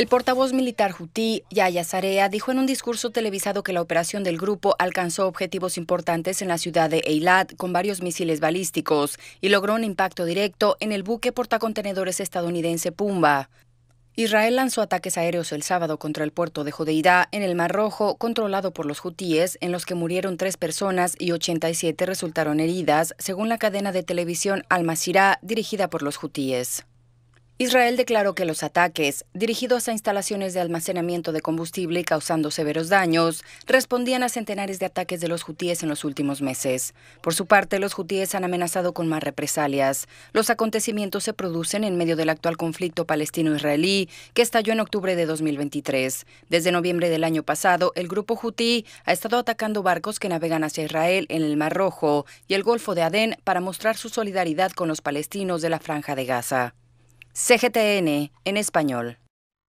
El portavoz militar Houthi, Yaya Zarea, dijo en un discurso televisado que la operación del grupo alcanzó objetivos importantes en la ciudad de Eilat con varios misiles balísticos y logró un impacto directo en el buque portacontenedores estadounidense Pumba. Israel lanzó ataques aéreos el sábado contra el puerto de Hodeidah en el Mar Rojo, controlado por los hutíes, en los que murieron tres personas y 87 resultaron heridas, según la cadena de televisión Al Masirah, dirigida por los hutíes. Israel declaró que los ataques, dirigidos a instalaciones de almacenamiento de combustible y causando severos daños, respondían a centenares de ataques de los hutíes en los últimos meses. Por su parte, los hutíes han amenazado con más represalias. Los acontecimientos se producen en medio del actual conflicto palestino-israelí que estalló en octubre de 2023. Desde noviembre del año pasado, el grupo hutí ha estado atacando barcos que navegan hacia Israel en el Mar Rojo y el Golfo de Adén para mostrar su solidaridad con los palestinos de la Franja de Gaza. CGTN en español.